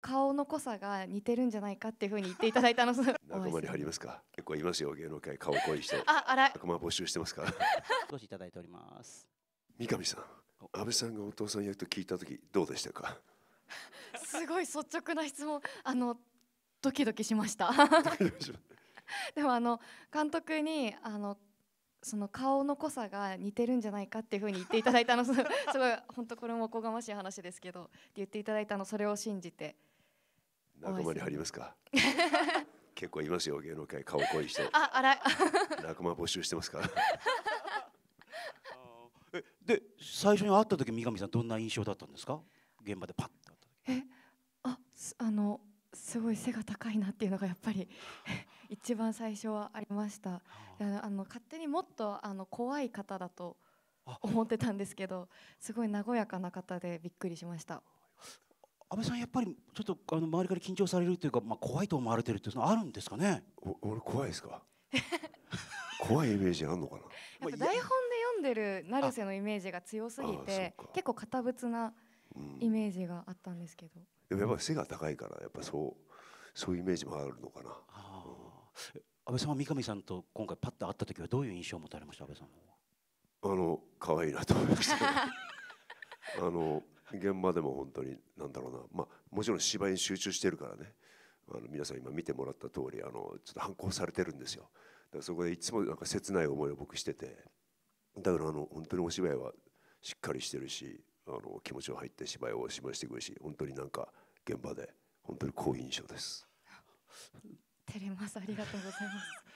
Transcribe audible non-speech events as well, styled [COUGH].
顔の濃さが似てるんじゃないかっていうふうに言っていただいたの [LAUGHS] 仲間に入りますか結構いますよ芸能界顔濃い人 [LAUGHS] ああら仲間募集してますから [LAUGHS] 少しいただいております三上さん安倍さんがお父さん役と聞いた時どうでしたかすごい率直な質問あのドキドキしましたでもあの監督にあのその顔の濃さが似てるんじゃないかっていうふうに言っていただいたのすごい本当これもおこがましい話ですけどって言っていただいたのそれを信じて仲間に入りますか結構いますよ芸能界顔濃い人ああら仲間募集してますから [LAUGHS] で最初に会った時三上さんどんな印象だったんですか現場でパッとえああのすごい背が高いなっていうのがやっぱり [LAUGHS] 一番最初はありました、あの、あの勝手にもっとあの怖い方だと思ってたんですけどすごい和やかな方でびっくりしました安倍さん、やっぱりちょっとあの周りから緊張されるというか、まあ、怖いと思われてるっていうのはあるんですかね。俺怖いですか [LAUGHS] 怖いイメージあんのかな。やっぱ台本で読んでる成瀬のイメージが強すぎて、結構堅物なイメージがあったんですけど。うん、でもやっぱ背が高いから、やっぱそう、そういうイメージもあるのかな。うん、安倍さんは三上さんと今回パッと会った時はどういう印象を持たれました、安倍さんの。あの、可愛いなと思いました。[LAUGHS] あの。現場でも本当に何だろうな、まあ、もちろん芝居に集中してるからねあの皆さん今見てもらった通りありちょっと反抗されてるんですよだからそこでいつもなんか切ない思いを僕しててだからあの本当にお芝居はしっかりしてるしあの気持ちを入って芝居を芝居してくるし本当になんか現場で本当に好印象です。照れますありがとうございます